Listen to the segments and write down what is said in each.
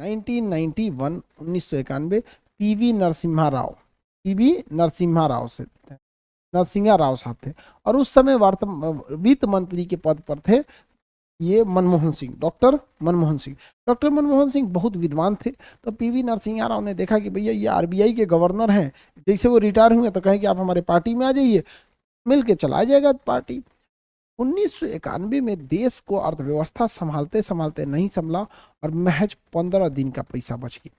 1991 उन्नीस सौ इक्यानवे P V Narasimha Rao P V Narasimha Rao से थे नरसिंहा राव साहब थे और उस समय वित्त मंत्री के पद पर थे ये मनमोहन सिंह डॉक्टर मनमोहन सिंह डॉक्टर मनमोहन सिंह बहुत विद्वान थे तो पीवी नरसिंह राव ने देखा कि भैया ये आरबीआई के गवर्नर हैं जैसे वो रिटायर हुए तो कहें कि आप हमारे पार्टी में आ जाइए मिल के चला जाएगा पार्टी उन्नीस में देश को अर्थव्यवस्था संभालते संभालते नहीं संभला और महज पंद्रह दिन का पैसा बच गया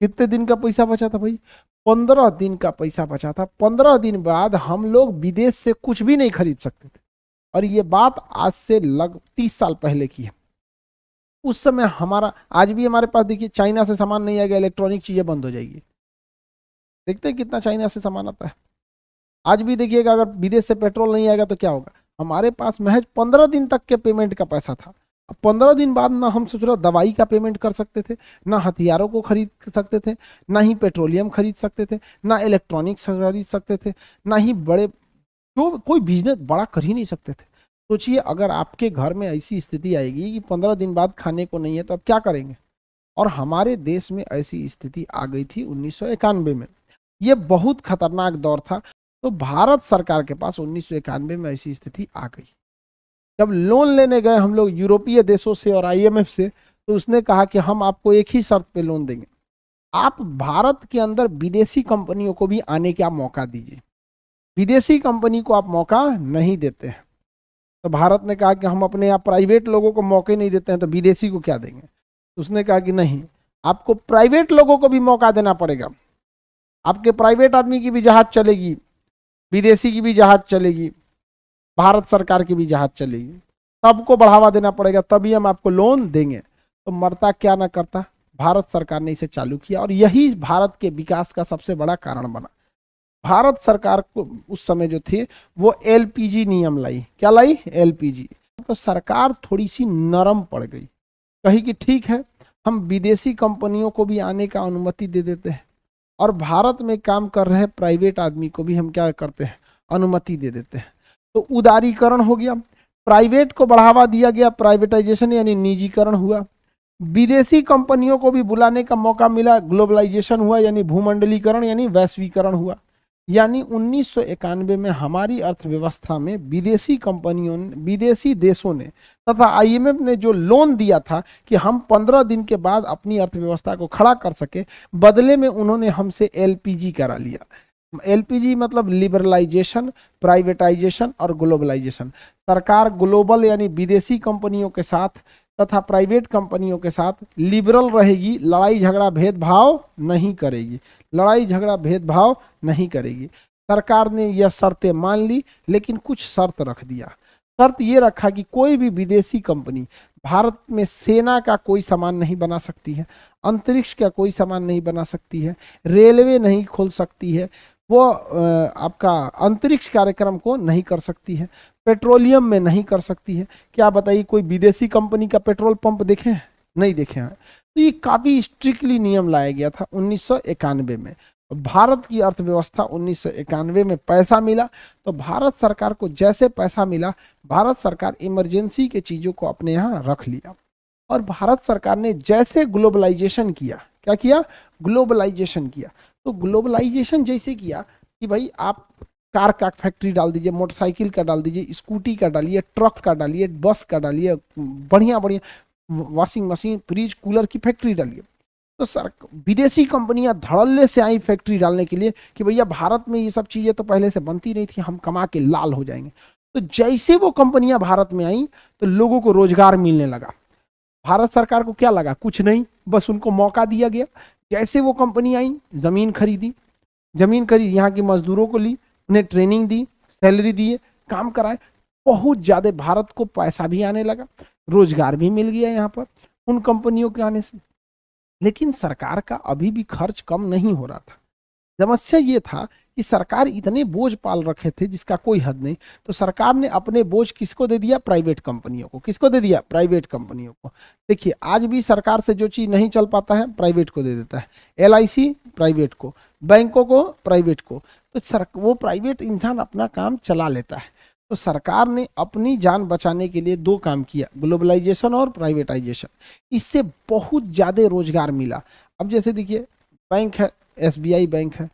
कितने दिन का पैसा बचा था भाई पंद्रह दिन का पैसा बचा था पंद्रह दिन बाद हम लोग विदेश से कुछ भी नहीं खरीद सकते थे और ये बात आज से लग तीस साल पहले की है उस समय हमारा आज भी हमारे पास देखिए चाइना से सामान नहीं आएगा इलेक्ट्रॉनिक चीजें बंद हो जाएगी देखते हैं कितना चाइना से सामान आता है आज भी देखिएगा अगर विदेश से पेट्रोल नहीं आएगा तो क्या होगा हमारे पास महज पंद्रह दिन तक के पेमेंट का पैसा था अब पंद्रह दिन बाद ना हम सोच रहे दवाई का पेमेंट कर सकते थे ना हथियारों को खरीद सकते थे ना ही पेट्रोलियम खरीद सकते थे ना इलेक्ट्रॉनिक्स खरीद सकते थे ना ही बड़े जो कोई बिजनेस बड़ा कर ही नहीं सकते थे सोचिए अगर आपके घर में ऐसी स्थिति आएगी कि पंद्रह दिन बाद खाने को नहीं है तो आप क्या करेंगे और हमारे देश में ऐसी स्थिति आ गई थी उन्नीस में ये बहुत खतरनाक दौर था तो भारत सरकार के पास उन्नीस में ऐसी स्थिति आ गई जब लोन लेने गए हम लोग यूरोपीय देशों से और आईएमएफ से तो उसने कहा कि हम आपको एक ही शर्त पे लोन देंगे आप भारत के अंदर विदेशी कंपनियों को भी आने का मौका दीजिए विदेशी कंपनी को आप मौका नहीं देते हैं तो भारत ने कहा कि हम अपने यहाँ प्राइवेट लोगों को मौके नहीं देते हैं तो विदेशी को क्या देंगे तो उसने कहा कि नहीं आपको प्राइवेट लोगों को भी मौका देना पड़ेगा आपके प्राइवेट आदमी की भी जहाज चलेगी विदेशी की भी जहाज चलेगी भारत सरकार की भी जहाज चलेगी सबको बढ़ावा देना पड़ेगा तभी हम आपको लोन देंगे तो मरता क्या ना करता भारत सरकार ने इसे चालू किया और यही भारत के विकास का सबसे बड़ा कारण बना भारत सरकार को उस समय जो थी वो एलपीजी नियम लाई क्या लाई एलपीजी तो सरकार थोड़ी सी नरम पड़ गई कही कि ठीक है हम विदेशी कंपनियों को भी आने का अनुमति दे देते हैं और भारत में काम कर रहे प्राइवेट आदमी को भी हम क्या करते हैं अनुमति दे देते हैं तो उदारीकरण हो गया प्राइवेट को बढ़ावा दिया गया प्राइवेटाइजेशन यानी निजीकरण हुआ विदेशी कंपनियों को भी बुलाने का मौका मिला ग्लोबलाइजेशन हुआ यानी भूमंडलीकरण यानी वैश्वीकरण हुआ यानी उन्नीस में हमारी अर्थव्यवस्था में विदेशी कंपनियों ने विदेशी देशों ने तथा आईएमएफ ने जो लोन दिया था कि हम 15 दिन के बाद अपनी अर्थव्यवस्था को खड़ा कर सके बदले में उन्होंने हमसे एलपीजी करा लिया एलपीजी मतलब लिबरलाइजेशन प्राइवेटाइजेशन और ग्लोबलाइजेशन सरकार ग्लोबल यानी विदेशी कंपनियों के साथ तथा प्राइवेट कंपनियों के साथ लिबरल रहेगी लड़ाई झगड़ा भेदभाव नहीं करेगी लड़ाई झगड़ा भेदभाव नहीं करेगी सरकार ने यह शर्तें मान ली लेकिन कुछ शर्त रख दिया शर्त ये रखा कि कोई भी विदेशी कंपनी भारत में सेना का कोई सामान नहीं बना सकती है अंतरिक्ष का कोई सामान नहीं बना सकती है रेलवे नहीं खोल सकती है वो आपका अंतरिक्ष कार्यक्रम को नहीं कर सकती है पेट्रोलियम में नहीं कर सकती है क्या बताइए कोई विदेशी कंपनी का पेट्रोल पंप देखे हैं नहीं देखे हैं तो ये काफ़ी स्ट्रिक्टली नियम लाया गया था उन्नीस में भारत की अर्थव्यवस्था उन्नीस में पैसा मिला तो भारत सरकार को जैसे पैसा मिला भारत सरकार इमरजेंसी के चीज़ों को अपने यहाँ रख लिया और भारत सरकार ने जैसे ग्लोबलाइजेशन किया क्या किया ग्लोबलाइजेशन किया तो ग्लोबलाइजेशन जैसे किया कि भाई आप कार का फैक्ट्री डाल दीजिए मोटरसाइकिल का डाल दीजिए स्कूटी का डालिए ट्रक का डालिए बस का डालिए बढ़िया बढ़िया वॉशिंग मशीन फ्रिज कूलर की फैक्ट्री डालिए तो सर विदेशी कंपनियां धड़ल्ले से आई फैक्ट्री डालने के लिए कि भैया भारत में ये सब चीज़ें तो पहले से बनती नहीं थी हम कमा के लाल हो जाएंगे तो जैसे वो कंपनियां भारत में आई तो लोगों को रोजगार मिलने लगा भारत सरकार को क्या लगा कुछ नहीं बस उनको मौका दिया गया जैसे वो कंपनी आई जमीन खरीदी जमीन खरीद यहाँ के मजदूरों को ली उन्हें ट्रेनिंग दी सैलरी दिए काम कराए बहुत ज़्यादा भारत को पैसा भी आने लगा रोजगार भी मिल गया यहाँ पर उन कंपनियों के आने से लेकिन सरकार का अभी भी खर्च कम नहीं हो रहा था समस्या ये था कि सरकार इतने बोझ पाल रखे थे जिसका कोई हद नहीं तो सरकार ने अपने बोझ किसको दे दिया प्राइवेट कंपनियों को किसको दे दिया प्राइवेट कंपनियों को देखिए आज भी सरकार से जो चीज़ नहीं चल पाता है प्राइवेट को दे देता है एल प्राइवेट को बैंकों को प्राइवेट को तो सर वो प्राइवेट इंसान अपना काम चला लेता है तो सरकार ने अपनी जान बचाने के लिए दो काम किया ग्लोबलाइजेशन और प्राइवेटाइजेशन इससे बहुत ज़्यादा रोजगार मिला अब जैसे देखिए बैंक है एसबीआई बैंक है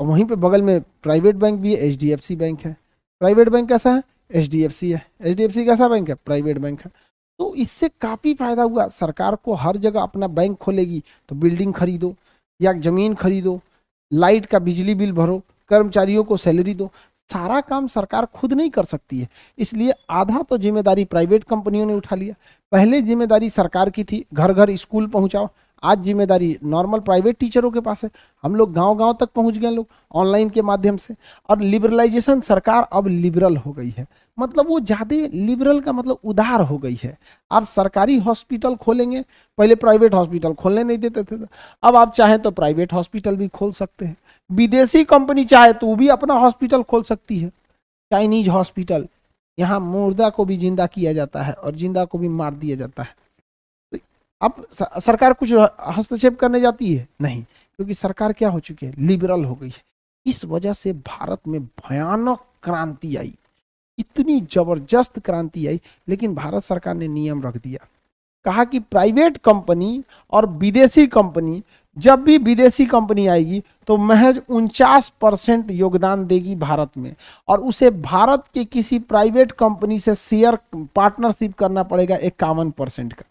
और वहीं पे बगल में प्राइवेट बैंक भी है एचडीएफसी बैंक है प्राइवेट बैंक कैसा है एचडीएफसी है एचडीएफसी कैसा बैंक है प्राइवेट बैंक है तो इससे काफ़ी फायदा हुआ सरकार को हर जगह अपना बैंक खोलेगी तो बिल्डिंग खरीदो या जमीन खरीदो लाइट का बिजली बिल भरो कर्मचारियों को सैलरी दो सारा काम सरकार खुद नहीं कर सकती है इसलिए आधा तो जिम्मेदारी प्राइवेट कंपनियों ने उठा लिया पहले जिम्मेदारी सरकार की थी घर घर स्कूल पहुंचाओ आज जिम्मेदारी नॉर्मल प्राइवेट टीचरों के पास है हम लोग गांव-गांव तक पहुंच गए लोग ऑनलाइन के माध्यम से और लिबरलाइजेशन सरकार अब लिबरल हो गई है मतलब वो ज़्यादा लिबरल का मतलब उधार हो गई है आप सरकारी हॉस्पिटल खोलेंगे पहले प्राइवेट हॉस्पिटल खोलने नहीं देते थे तो। अब आप चाहें तो प्राइवेट हॉस्पिटल भी खोल सकते हैं विदेशी कंपनी चाहे तो वो भी अपना हॉस्पिटल खोल सकती है चाइनीज हॉस्पिटल यहाँ मुर्दा को भी जिंदा किया जाता है और जिंदा को भी मार दिया जाता है अब सरकार कुछ हस्तक्षेप करने जाती है नहीं क्योंकि सरकार क्या हो चुकी है लिबरल हो गई है इस वजह से भारत में भयानक क्रांति आई इतनी जबरदस्त क्रांति आई लेकिन भारत सरकार ने नियम रख दिया कहा कि प्राइवेट कंपनी और विदेशी कंपनी जब भी विदेशी कंपनी आएगी तो महज उनचास परसेंट योगदान देगी भारत में और उसे भारत के किसी प्राइवेट कंपनी से शेयर पार्टनरशिप करना पड़ेगा इक्यावन परसेंट का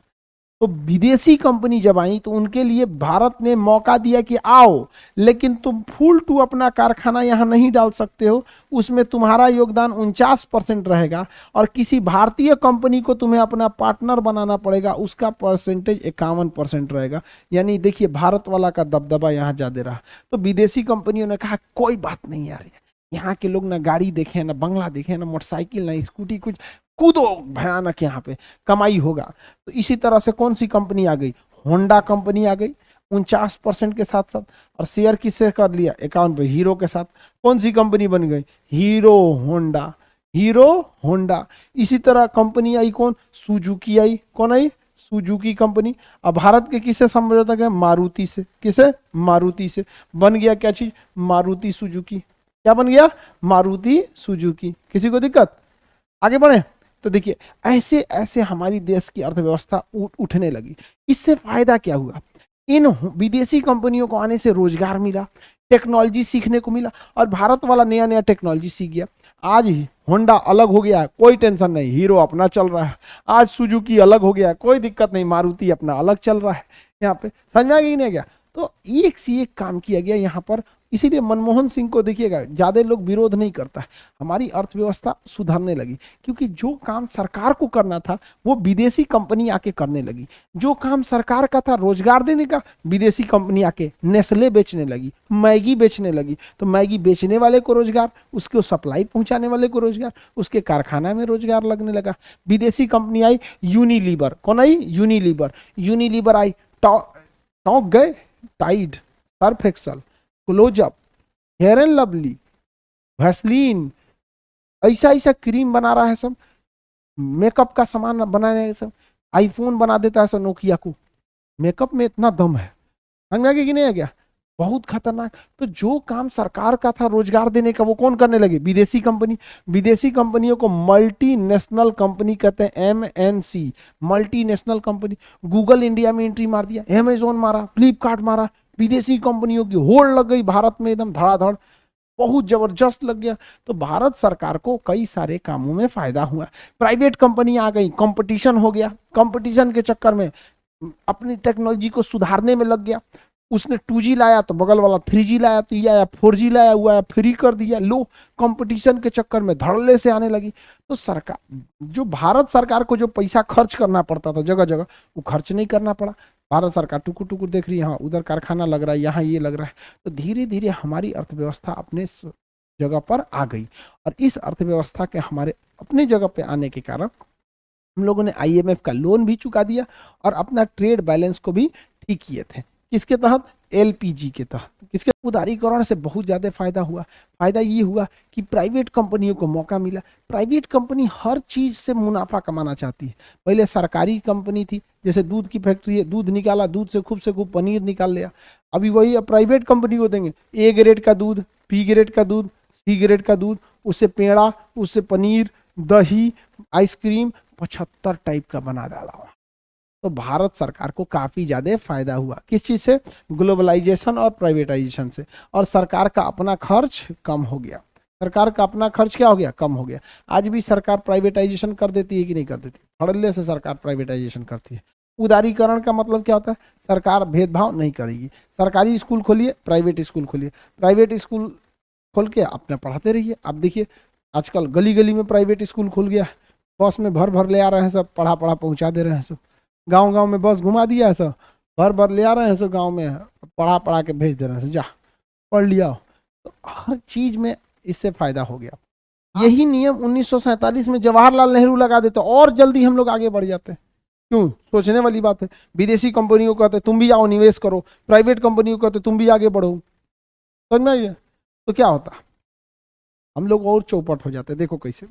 तो विदेशी कंपनी जब आई तो उनके लिए भारत ने मौका दिया कि आओ लेकिन तुम फुल टू अपना कारखाना यहाँ नहीं डाल सकते हो उसमें तुम्हारा योगदान उनचास परसेंट रहेगा और किसी भारतीय कंपनी को तुम्हें अपना पार्टनर बनाना पड़ेगा उसका परसेंटेज इक्यावन परसेंट रहेगा यानी देखिए भारत वाला का दबदबा यहाँ ज़्यादा रहा तो विदेशी कंपनियों ने कहा कोई बात नहीं आ रही यहाँ के लोग ना गाड़ी देखे ना बंगला देखे ना मोटरसाइकिल ना स्कूटी कुछ कूदो भयानक यहाँ पे कमाई होगा तो इसी तरह से कौन सी कंपनी आ गई होंडा कंपनी आ गई उनचास परसेंट के साथ साथ और शेयर किससे कर लिया अकाउंट हीरो के साथ कौन सी कंपनी बन गई हीरो होंडा हीरो होंडा इसी तरह कंपनी आई कौन सुजुकी आई कौन आई सुजुकी कंपनी अब भारत के किससे समझौता गया मारुति से किसे मारुति से बन गया क्या चीज मारुति सुजुकी क्या बन गया मारुति सुजुकी किसी को दिक्कत आगे बढ़े तो देखिए ऐसे ऐसे हमारी देश की अर्थव्यवस्था उठने लगी इससे फायदा क्या हुआ इन विदेशी कंपनियों को आने से रोजगार मिला टेक्नोलॉजी सीखने को मिला और भारत वाला नया नया टेक्नोलॉजी सीख गया आज होंडा अलग हो गया है कोई टेंशन नहीं हीरो अपना चल रहा है आज सुजुकी अलग हो गया है कोई दिक्कत नहीं मारुति अपना अलग चल रहा है यहाँ पे समझ में आ नहीं क्या तो एक सी एक काम किया गया यहाँ पर इसीलिए मनमोहन सिंह को देखिएगा ज़्यादा लोग विरोध नहीं करता है हमारी अर्थव्यवस्था सुधरने लगी क्योंकि जो काम सरकार को करना था वो विदेशी कंपनी आके करने लगी जो काम सरकार का था रोजगार देने का विदेशी कंपनी आके नेस्ले बेचने लगी मैगी बेचने लगी तो मैगी बेचने वाले को रोजगार उसको सप्लाई पहुँचाने वाले को रोजगार उसके कारखाना में रोजगार लगने लगा विदेशी कंपनी आई यूनिलीवर कौन आई यूनिलीवर यूनिलीवर आई टॉक गए Tide Surf Excel Closeup Fair and Lovely Vaseline ऐसा ऐसा क्रीम बना रहा है सब मेकअप का सामान बनाने सब आईफोन बना देता है सब नोकिया को मेकअप में इतना दम है समझ में आ गया कि नहीं आ गया बहुत खतरनाक तो जो काम सरकार का था रोजगार देने का वो कौन करने लगे विदेशी कंपनी विदेशी कंपनियों को मल्टीनेशनल कंपनी कहते हैं M N C multinational company Google India में एंट्री मार दिया एमेजोन मारा फ्लिपकार्ट मारा विदेशी कंपनियों की होड़ लग गई भारत में एकदम धड़ाधड़ बहुत जबरदस्त लग गया तो भारत सरकार को कई सारे कामों में फायदा हुआ प्राइवेट कंपनी आ गई कंपटीशन हो गया कंपटीशन के चक्कर में अपनी टेक्नोलॉजी को सुधारने में लग गया उसने टू जी लाया तो बगल वाला थ्री जी लाया तो ये आया फोर जी लाया हुआ है फ्री कर दिया लो कंपटीशन के चक्कर में धड़ल्ले से आने लगी तो सरकार जो भारत सरकार को जो पैसा खर्च करना पड़ता था जगह जगह वो खर्च नहीं करना पड़ा भारत सरकार टुकुर टुकुर देख रही है हाँ उधर कारखाना लग रहा है यहाँ ये लग रहा है तो धीरे धीरे हमारी अर्थव्यवस्था अपने जगह पर आ गई और इस अर्थव्यवस्था के हमारे अपने जगह पर आने के कारण हम लोगों ने आईएमएफ का लोन भी चुका दिया और अपना ट्रेड बैलेंस को भी ठीक किए थे किसके तहत एलपीजी के तहत किसके उदारीकरण से बहुत ज़्यादा फायदा हुआ फायदा ये हुआ कि प्राइवेट कंपनियों को मौका मिला प्राइवेट कंपनी हर चीज़ से मुनाफा कमाना चाहती है पहले सरकारी कंपनी थी जैसे दूध की फैक्ट्री है दूध निकाला दूध से खूब से खूब पनीर निकाल लिया अभी वही अब प्राइवेट कंपनी को देंगे ए ग्रेड का दूध पी ग्रेड का दूध सी ग्रेड का दूध उससे पेड़ा उससे पनीर दही आइसक्रीम पचहत्तर टाइप का बना डाला तो भारत सरकार को काफ़ी ज़्यादा फायदा हुआ किस चीज़ से ग्लोबलाइजेशन और प्राइवेटाइजेशन से और सरकार का अपना खर्च कम हो गया सरकार का अपना खर्च क्या हो गया कम हो गया आज भी सरकार प्राइवेटाइजेशन कर देती है कि नहीं कर देती फड़ल्ले से सरकार प्राइवेटाइजेशन करती है उदारीकरण का मतलब क्या होता है सरकार भेदभाव नहीं करेगी सरकारी स्कूल खोलिए प्राइवेट स्कूल खोलिए प्राइवेट स्कूल खोल के अपना पढ़ाते रहिए आप देखिए आजकल गली गली में प्राइवेट स्कूल खुल गया बस में भर भर ले आ रहे हैं सब पढ़ा पढ़ा पहुँचा दे रहे हैं सब गांव गांव में बस घुमा दिया है सर भर भर ले आ रहे हैं सो गांव में पढ़ा पढ़ा के भेज दे रहे हैं सर जा पढ़ लिया तो हर चीज़ में इससे फ़ायदा हो गया हाँ। यही नियम उन्नीस में जवाहरलाल नेहरू लगा देते और जल्दी हम लोग आगे बढ़ जाते हैं क्यों सोचने वाली बात है विदेशी कंपनियों को कहते तुम भी आओ निवेश करो प्राइवेट कंपनियों को कहते तुम भी आगे बढ़ो समझ में आइए तो क्या होता हम लोग और चौपट हो जाते देखो कैसे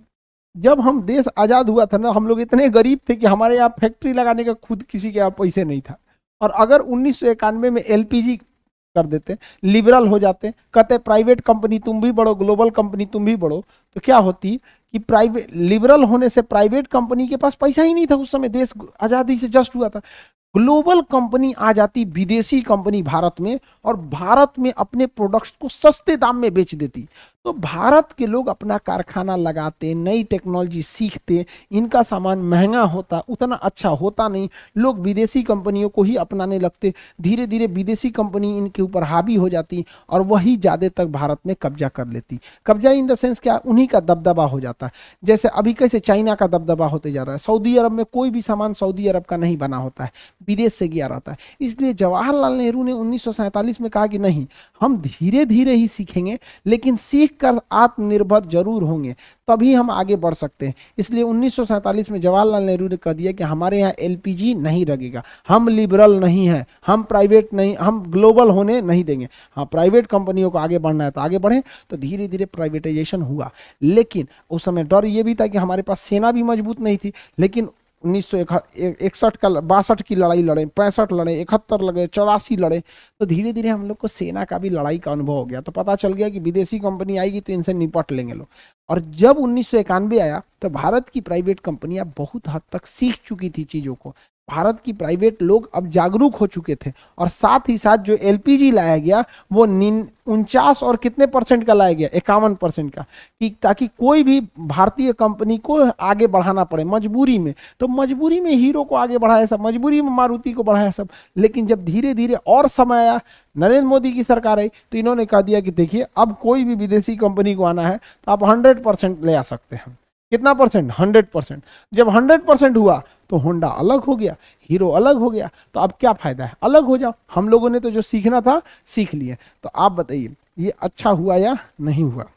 जब हम देश आज़ाद हुआ था ना हम लोग इतने गरीब थे कि हमारे यहाँ फैक्ट्री लगाने का खुद किसी के यहाँ पैसे नहीं था और अगर उन्नीस में एल कर देते लिबरल हो जाते कहते प्राइवेट कंपनी तुम भी बढ़ो ग्लोबल कंपनी तुम भी बढ़ो तो क्या होती कि प्राइवेट लिबरल होने से प्राइवेट कंपनी के पास पैसा ही नहीं था उस समय देश आज़ादी से जस्ट हुआ था ग्लोबल कंपनी आ जाती विदेशी कंपनी भारत में और भारत में अपने प्रोडक्ट्स को सस्ते दाम में बेच देती तो भारत के लोग अपना कारखाना लगाते नई टेक्नोलॉजी सीखते इनका सामान महंगा होता उतना अच्छा होता नहीं लोग विदेशी कंपनियों को ही अपनाने लगते धीरे धीरे विदेशी कंपनी इनके ऊपर हावी हो जाती और वही ज़्यादा तक भारत में कब्जा कर लेती कब्जा इन द सेंस क्या उन्हीं का दबदबा हो जाता है जैसे अभी कैसे चाइना का दबदबा होते जा रहा है सऊदी अरब में कोई भी सामान सऊदी अरब का नहीं बना होता है विदेश से गया रहता है इसलिए जवाहरलाल नेहरू ने उन्नीस में कहा कि नहीं हम धीरे धीरे ही सीखेंगे लेकिन सीख सीख कर आत्मनिर्भर जरूर होंगे तभी हम आगे बढ़ सकते हैं इसलिए उन्नीस में जवाहरलाल नेहरू ने कह दिया कि हमारे यहाँ एल नहीं लगेगा हम लिबरल नहीं हैं हम प्राइवेट नहीं हम ग्लोबल होने नहीं देंगे हाँ प्राइवेट कंपनियों को आगे बढ़ना है तो आगे बढ़ें तो धीरे धीरे प्राइवेटाइजेशन हुआ लेकिन उस समय डर ये भी था कि हमारे पास सेना भी मजबूत नहीं थी लेकिन उन्नीस सौ इकसठ का बासठ की लड़ाई लड़े पैंसठ लड़े इकहत्तर लड़े चौरासी लड़े तो धीरे धीरे हम लोग को सेना का भी लड़ाई का अनुभव हो गया तो पता चल गया कि विदेशी कंपनी आएगी तो इनसे निपट लेंगे लोग और जब उन्नीस आया तो भारत की प्राइवेट कंपनियां बहुत हद तक सीख चुकी थी चीज़ों को भारत की प्राइवेट लोग अब जागरूक हो चुके थे और साथ ही साथ जो एलपीजी लाया गया वो उनचास और कितने परसेंट का लाया गया इक्यावन परसेंट का कि ताकि कोई भी भारतीय कंपनी को आगे बढ़ाना पड़े मजबूरी में तो मजबूरी में हीरो को आगे बढ़ाया सब मजबूरी में मारुति को बढ़ाया सब लेकिन जब धीरे धीरे और समय आया नरेंद्र मोदी की सरकार आई तो इन्होंने कह दिया कि देखिए अब कोई भी विदेशी कंपनी को आना है तो आप हंड्रेड ले आ सकते हैं कितना परसेंट हंड्रेड परसेंट जब हंड्रेड परसेंट हुआ तो होंडा अलग हो गया हीरो अलग हो गया तो अब क्या फायदा है अलग हो जाओ हम लोगों ने तो जो सीखना था सीख लिया तो आप बताइए ये अच्छा हुआ या नहीं हुआ